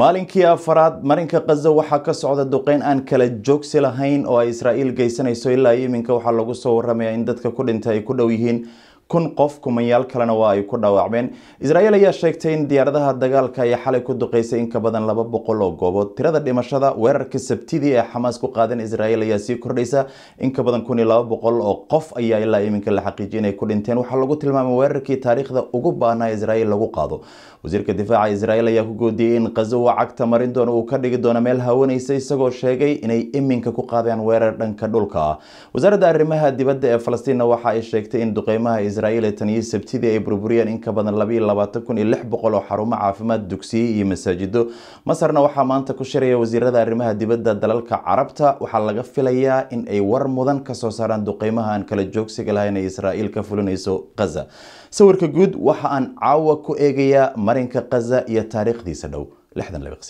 maalinkii afaraad marinka khaza waxaa ka socda duqeyn aan kala joogsi lahayn oo ay israa'iil geysanayso ilaa iminka waxaa lagu soo waramaya in dadka ku dhintay ay ku dhow yihiin kun qof kumanyaal kalena waa ay ku dhaawacmeen israel ayaa sheegtay in diyaaradaha dagaalka ay xalay ku duqeysay in ka badan laba boqol oo goobood tirada dhimashada weerarka sabtidii ee xamaas ku qaadan israel ayaa sii kordhaysa in ka badan kun iyo laba boqol oo qof ayaa ilaa iminka la xaqiijiyay inay ku dhinteen waxaa lagu tilmaamay weerarkii taariikhda ugu baahnaa israel lagu qaado wasiirka difaaca israel ayaa ku goodiyey in kazo uu cagta marin doono uu ka dhigi doono meel hawanaysa isagoo sheegay inay iminka ku qaadeen weerar dhanka dhulka ah wasaaradda arrimaha dibadda ee falastiinna waxa ay sheegtay in duqeymaha israa'iil ee tan iyo sabtidii ay burburiyeen in ka badan labiiyo labaatan kun iyo lix boqol oo xarumo caafimaad dugsiye iyo masaajido masarna waxaa maanta ku shiraya wasiirada arrimaha dibadda dalalka carabta waxaa laga filayaa in ay war mudan kasoo saaraan duqeymaha aan kala joogsiga lahayn ee israa'iil ka fulinayso khaza sawirka guud waxa aan caawa ku eegayaa marinka khaza iyo taariikhdiisa dhow lixdan labiqsi